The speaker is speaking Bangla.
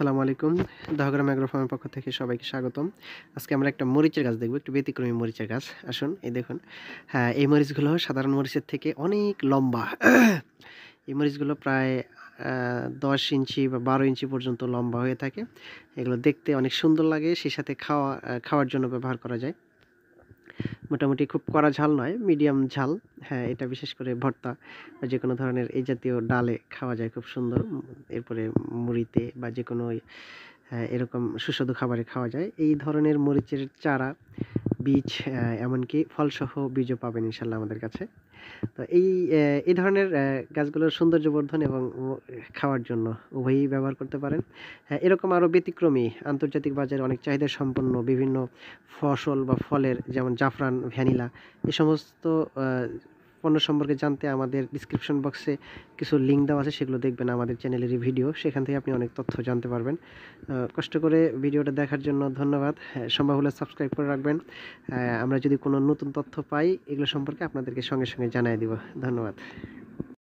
সালাম আলাইকুম দহগ্রাম অ্যাগ্রোফার্মের পক্ষ থেকে সবাইকে স্বাগতম আজকে আমরা একটা মরিচের গাছ দেখবো একটু ব্যতিক্রমী মরিচের গাছ আসুন এই দেখুন হ্যাঁ এই মরিচগুলো সাধারণ মরিচের থেকে অনেক লম্বা এই মরিচগুলো প্রায় দশ ইঞ্চি বা বারো ইঞ্চি পর্যন্ত লম্বা হয়ে থাকে এগুলো দেখতে অনেক সুন্দর লাগে সেই সাথে খাওয়া খাওয়ার জন্য ব্যবহার করা যায় মোটামুটি খুব কড়া ঝাল নয় মিডিয়াম ঝাল হ্যাঁ এটা বিশেষ করে ভর্তা বা যে কোনো ধরনের এই জাতীয় ডালে খাওয়া যায় খুব সুন্দর এরপরে মুড়িতে বা যে কোনো হ্যাঁ, এরকম সুস্বাদু খাবারে খাওয়া যায় এই ধরনের মরিচের চারা বীজ এমনকি ফলসহ বীজও পাবেন ইনশাল্লাহ আমাদের কাছে তো এই এই ধরনের গাছগুলোর সৌন্দর্য বর্ধন এবং খাওয়ার জন্য উভয়ই ব্যবহার করতে পারেন হ্যাঁ, এরকম আরও ব্যতিক্রমী আন্তর্জাতিক বাজারে অনেক চাহিদা সম্পন্ন বিভিন্ন ফসল বা ফলের যেমন জাফরান ভ্যানিলা এ সমস্ত পণ্য সম্পর্কে জানতে আমাদের ডিসক্রিপশন বক্সে কিছু লিঙ্ক দেওয়া আছে সেগুলো দেখবেন আমাদের চ্যানেলেরই ভিডিও সেখান থেকে আপনি অনেক তথ্য জানতে পারবেন কষ্ট করে ভিডিওটা দেখার জন্য ধন্যবাদ হ্যাঁ, সম্ভব হলে সাবস্ক্রাইব করে রাখবেন আমরা যদি কোনো নতুন তথ্য পাই এগুলো সম্পর্কে আপনাদেরকে সঙ্গে সঙ্গে জানিয়ে দিব ধন্যবাদ